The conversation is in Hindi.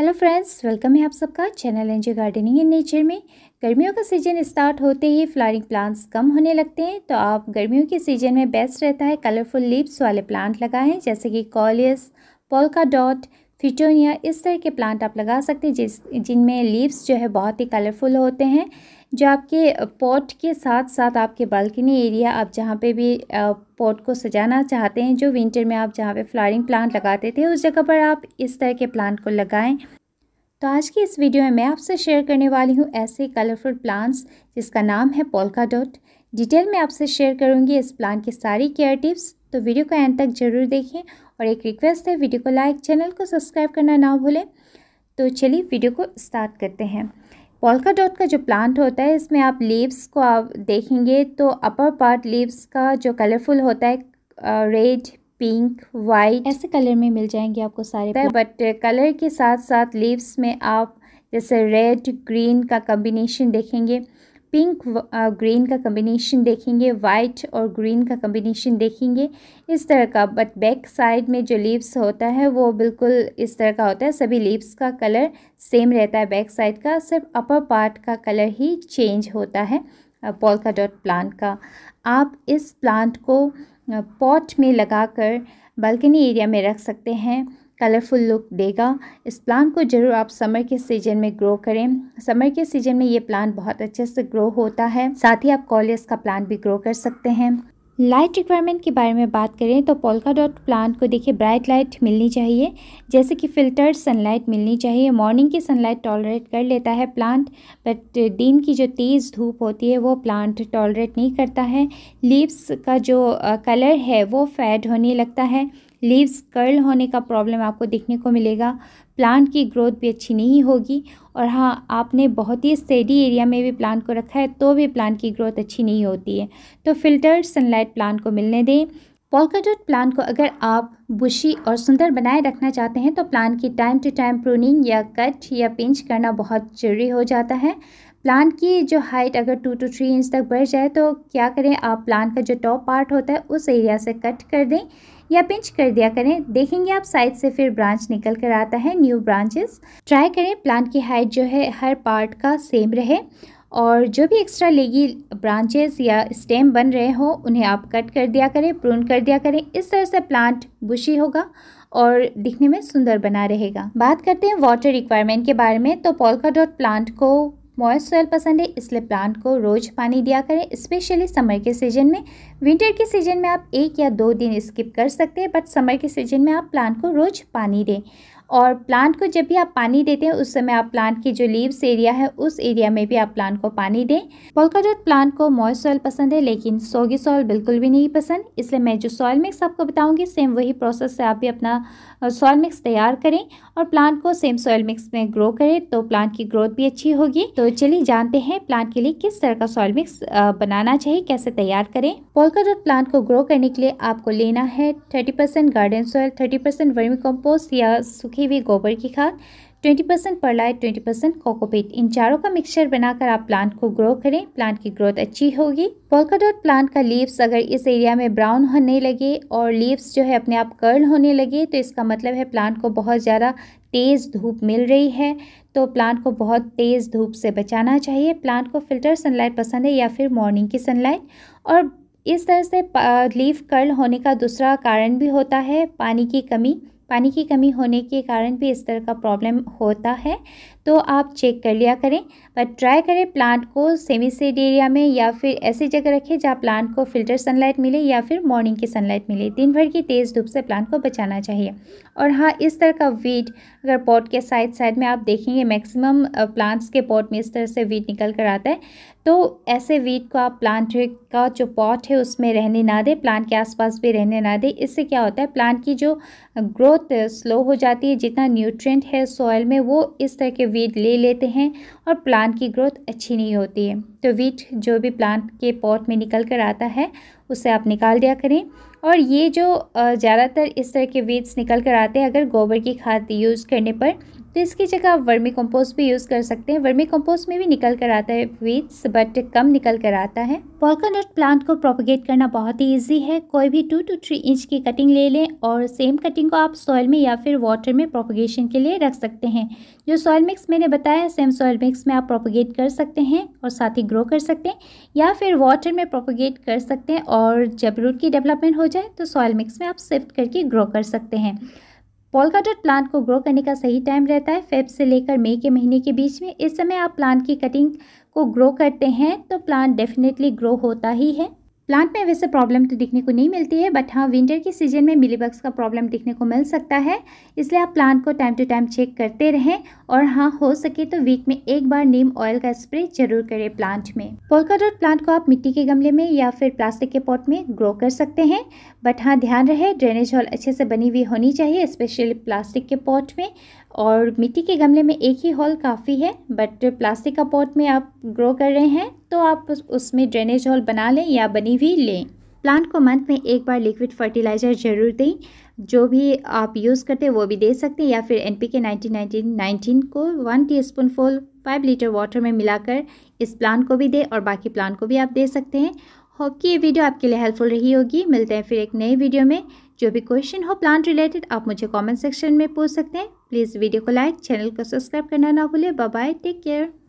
हेलो फ्रेंड्स वेलकम है आप सबका channel NG gardening in nature में गर्मियों का सीजन स्टार्ट होते ही फ्लावरिंग प्लांट्स कम होने लगते हैं तो आप गर्मियों के सीजन में बेस्ट रहता है कलरफुल लीव्स वाले प्लांट लगाएं जैसे कि कॉलियस पोलका डॉट फिटोनिया इस तरह के प्लांट आप लगा सकते हैं जिस जिनमें लीव्स जो है बहुत ही कलरफुल होते हैं जो आपके पॉट के साथ साथ आपके बालकनी एरिया आप जहाँ पे भी पॉट को सजाना चाहते हैं जो विंटर में आप जहाँ पे फ्लावरिंग प्लांट लगाते थे उस जगह पर आप इस तरह के प्लांट को लगाएं तो आज की इस वीडियो में मैं आपसे शेयर करने वाली हूँ ऐसे कलरफुल प्लांट्स जिसका नाम है पोलका डॉट डिटेल में आपसे शेयर करूँगी इस प्लांट की सारी केयर टिप्स तो वीडियो को एंड तक जरूर देखें और एक रिक्वेस्ट है वीडियो को लाइक चैनल को सब्सक्राइब करना ना भूलें तो चलिए वीडियो को स्टार्ट करते हैं पोलका डॉट का जो प्लांट होता है इसमें आप लीव्स को आप देखेंगे तो अपर पार्ट लीव्स का जो कलरफुल होता है रेड पिंक वाइट ऐसे कलर में मिल जाएंगे आपको सारे बट कलर के साथ साथ लीव्स में आप जैसे रेड ग्रीन का कम्बिनेशन देखेंगे पिंक ग्रीन का कम्बिनेशन देखेंगे वाइट और ग्रीन का कम्बिनेशन देखेंगे इस तरह का बट बैक साइड में जो लीव्स होता है वो बिल्कुल इस तरह का होता है सभी लीव्स का कलर सेम रहता है बैक साइड का सिर्फ अपर पार्ट का कलर ही चेंज होता है पोलका डॉट प्लांट का आप इस प्लांट को पॉट में लगाकर बालकनी एरिया में रख सकते हैं कलरफुल लुक देगा इस प्लांट को ज़रूर आप समर के सीजन में ग्रो करें समर के सीजन में ये प्लांट बहुत अच्छे से ग्रो होता है साथ ही आप कॉलेज का प्लांट भी ग्रो कर सकते हैं लाइट रिक्वायरमेंट के बारे में बात करें तो पोलका डॉट प्लांट को देखिए ब्राइट लाइट मिलनी चाहिए जैसे कि फिल्टर्ड सनलाइट मिलनी चाहिए मॉर्निंग की सनलाइट टॉलरेट कर लेता है प्लांट बट दिन की जो तेज़ धूप होती है वो प्लांट टॉलरेट नहीं करता है लीव्स का जो कलर है वो फेड होने लगता है लीव्स कर्ल होने का प्रॉब्लम आपको देखने को मिलेगा प्लांट की ग्रोथ भी अच्छी नहीं होगी और हाँ आपने बहुत ही सेडी एरिया में भी प्लांट को रखा है तो भी प्लांट की ग्रोथ अच्छी नहीं होती है तो फिल्टर्ड सनलाइट प्लांट को मिलने दें पॉल्काडोट प्लांट को अगर आप बुशी और सुंदर बनाए रखना चाहते हैं तो प्लांट की टाइम टू टाइम प्रूनिंग या कट या पिंच करना बहुत ज़रूरी हो जाता है प्लांट की जो हाइट अगर टू टू थ्री इंच तक बढ़ जाए तो क्या करें आप प्लांट का जो टॉप पार्ट होता है उस एरिया से कट कर दें या पिंच कर दिया करें देखेंगे आप साइड से फिर ब्रांच निकल कर आता है न्यू ब्रांचेस ट्राई करें प्लांट की हाइट जो है हर पार्ट का सेम रहे और जो भी एक्स्ट्रा लेगी ब्रांचेस या स्टेम बन रहे हो उन्हें आप कट कर दिया करें प्रून कर दिया करें इस तरह से प्लांट बुशी होगा और दिखने में सुंदर बना रहेगा बात करते हैं वाटर रिक्वायरमेंट के बारे में तो पोलका डॉट प्लांट को मॉइस सोयल पसंद है इसलिए प्लांट को रोज़ पानी दिया करें स्पेशली समर के सीजन में विंटर के सीजन में आप एक या दो दिन स्किप कर सकते हैं बट समर के सीजन में आप प्लांट को रोज़ पानी दें और प्लांट को जब भी आप पानी देते हैं उस समय आप प्लांट की जो लीव्स एरिया है उस एरिया में भी आप प्लांट को पानी दें पोलकाडोट प्लांट को मॉइस्ट सॉइल पसंद है लेकिन सोगी सॉइल बिल्कुल भी नहीं पसंद इसलिए मैं जो सॉइल मिक्स आपको बताऊंगी सेम वही प्रोसेस से आप भी अपना सॉइल मिक्स तैयार करें और प्लांट को सेम सॉइल मिक्स में ग्रो करें तो प्लांट की ग्रोथ भी अच्छी होगी तो चलिए जानते हैं प्लांट के लिए किस तरह का सॉइल मिक्स बनाना चाहिए कैसे तैयार करें पोलकाडोट प्लांट को ग्रो करने के लिए आपको लेना है thirty garden soil thirty percent vermicompost या रखी हुई गोबर की खाद 20% percent perlite twenty percent cocopeat इन चारों का मिक्सचर बनाकर आप प्लांट को ग्रो करें प्लांट की ग्रोथ अच्छी होगी पोलकाडोट प्लांट का लीव्स अगर इस एरिया में ब्राउन होने लगे और लीव्स जो है अपने आप कर्ल होने लगे तो इसका मतलब है प्लांट को बहुत ज़्यादा तेज़ धूप मिल रही है तो प्लांट को बहुत तेज़ धूप से बचाना चाहिए प्लांट को फ़िल्टर सनलाइट पसंद है या फिर मॉर्निंग की सनलाइट और इस तरह से लीव कर्ल होने का दूसरा कारण भी होता है पानी की कमी पानी की कमी होने के कारण भी इस तरह का प्रॉब्लम होता है तो आप चेक कर लिया करें बट ट्राई करें प्लांट को सेमी सेड एरिया में या फिर ऐसी जगह रखें जहाँ प्लांट को फिल्टर सनलाइट मिले या फिर मॉर्निंग की सनलाइट मिले दिन भर की तेज़ धूप से प्लांट को बचाना चाहिए और हाँ इस तरह का वीट अगर पॉट के साइड साइड में आप देखेंगे मैक्सिमम प्लांट्स के पॉट में इस तरह से वीट निकल कर आता है तो ऐसे वीट को आप प्लांट का जो पॉट है उसमें रहने ना दें प्लांट के आसपास भी रहने ना दें इससे क्या होता है प्लांट की जो ग्रोथ स्लो हो जाती है जितना न्यूट्रेंट है सॉयल में वो इस तरह के वीट ले लेते हैं और प्लांट की ग्रोथ अच्छी नहीं होती है तो वीट जो भी प्लांट के पॉट में निकल कर आता है उसे आप निकाल दिया करें और ये जो ज़्यादातर इस तरह के वीट्स निकल कर आते हैं अगर गोबर की खाद यूज़ करने पर तो इसकी जगह आप वर्मी कंपोस्ट भी यूज़ कर सकते हैं वर्मी कंपोस्ट में भी निकल कर आता है वीट्स बट कम निकल कर आता है वॉलकनट प्लांट को प्रोपोगेट करना बहुत ही ईजी है कोई भी टू टू थ्री इंच की कटिंग ले लें और सेम कटिंग को आप सॉयल में या फिर वाटर में प्रोपोगेशन के लिए रख सकते हैं जो सॉयल मिक्स मैंने बताया सेम सॉयल मिक्स में आप प्रोपोगेट कर सकते हैं और साथ ही ग्रो कर सकते हैं या फिर वाटर में प्रोपोगेट कर सकते हैं और जब रूट की डेवलपमेंट हो जाए तो सॉयल मिक्स में आप शिफ्ट करके ग्रो कर सकते हैं पॉलकाटट प्लांट को ग्रो करने का सही टाइम रहता है फेब से लेकर मई के महीने के बीच में इस समय आप प्लांट की कटिंग को ग्रो करते हैं तो प्लांट डेफिनेटली ग्रो होता ही है प्लांट में वैसे प्रॉब्लम तो दिखने को नहीं मिलती है बट हाँ विंटर के सीजन में मिलीबग्स का प्रॉब्लम दिखने को मिल सकता है इसलिए आप प्लांट को टाइम टू टाइम चेक करते रहें और हाँ हो सके तो वीक में एक बार नीम ऑयल का स्प्रे जरूर करें प्लांट में पोलकाडोट प्लांट को आप मिट्टी के गमले में या फिर प्लास्टिक के पॉट में ग्रो कर सकते हैं बट हाँ ध्यान रहे ड्रेनेज हॉल अच्छे से बनी हुई होनी चाहिए स्पेशली प्लास्टिक के पॉट में और मिट्टी के गमले में एक ही हॉल काफ़ी है बट प्लास्टिक का पॉट में आप ग्रो कर रहे हैं तो आप उसमें ड्रेनेज होल बना लें या बनी हुई लें प्लांट को मंथ में एक बार लिक्विड फर्टिलाइज़र ज़रूर दें जो भी आप यूज़ करते हैं वो भी दे सकते हैं या फिर N P K nineteen nineteen nineteen को one teaspoon full five litre water में मिलाकर इस प्लांट को भी दें और बाकी प्लांट को भी आप दे सकते हैं होप कि ये वीडियो आपके लिए हेल्पफुल रही होगी मिलते हैं फिर एक नई वीडियो में जो भी क्वेश्चन हो प्लांट रिलेटेड आप मुझे कॉमेंट सेक्शन में पूछ सकते हैं प्लीज़ वीडियो को लाइक चैनल को सब्सक्राइब करना ना भूलें बाय टेक केयर